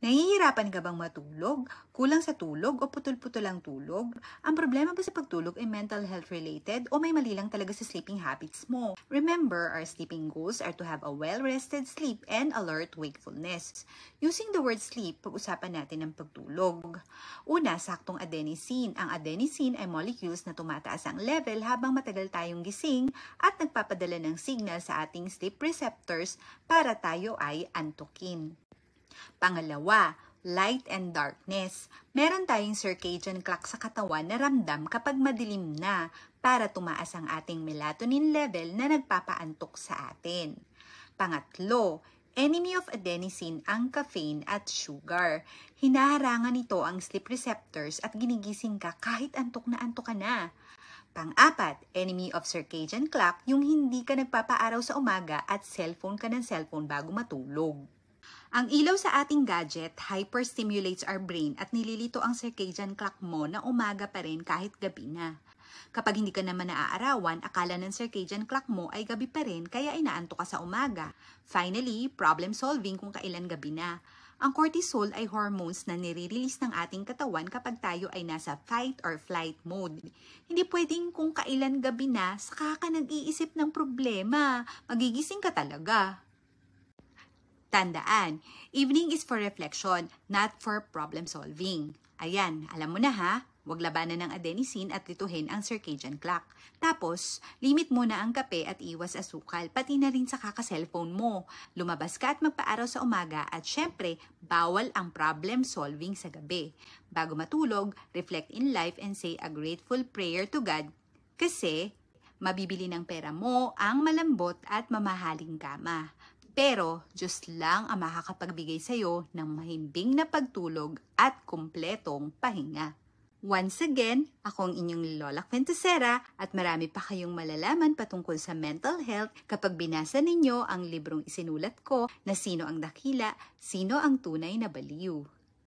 Nahihirapan ka bang matulog? Kulang sa tulog o putol-putol ang tulog? Ang problema ba sa pagtulog ay mental health related o may mali lang talaga sa sleeping habits mo? Remember, our sleeping goals are to have a well-rested sleep and alert wakefulness. Using the word sleep, pag-usapan natin ang pagtulog. Una, saktong adenosine. Ang adenosine ay molecules na tumataas ang level habang matagal tayong gising at nagpapadala ng signal sa ating sleep receptors para tayo ay antukin. Pangalawa, light and darkness. Meron tayong circadian clock sa katawan na ramdam kapag madilim na para tumaas ang ating melatonin level na nagpapaantok sa atin. Pangatlo, enemy of adenosine ang caffeine at sugar. Hinaharangan nito ang sleep receptors at ginigising ka kahit antok na antok ka na. Pang-apat, enemy of circadian clock yung hindi ka nagpapaaraw sa umaga at cellphone ka ng cellphone bago matulog. Ang ilaw sa ating gadget hyperstimulates our brain at nililito ang circadian clock mo na umaga pa rin kahit gabi na. Kapag hindi ka naman naaarawan, akala ng circadian clock mo ay gabi pa rin kaya inaanto ka sa umaga. Finally, problem solving kung kailan gabi na. Ang cortisol ay hormones na nire-release ng ating katawan kapag tayo ay nasa fight or flight mode. Hindi pwedeng kung kailan gabi na, saka ka nag-iisip ng problema. Magigising ka talaga. Tandaan, evening is for reflection, not for problem solving. Ayan, alam mo na ha? Huwag labanan ng adenosine at lituhin ang circadian clock. Tapos, limit mo na ang kape at iwas asukal, pati na rin sa kaka-cellphone mo. Lumabas ka at magpaaraw sa umaga at syempre, bawal ang problem solving sa gabi. Bago matulog, reflect in life and say a grateful prayer to God kasi mabibili ng pera mo ang malambot at mamahaling kama. Pero, Diyos lang ang makakapagbigay sa iyo ng mahimbing na pagtulog at kumpletong pahinga. Once again, ako ang inyong Lola Quintesera at marami pa kayong malalaman patungkol sa mental health kapag binasa ninyo ang librong isinulat ko na Sino ang Dakila, Sino ang Tunay na Baliw.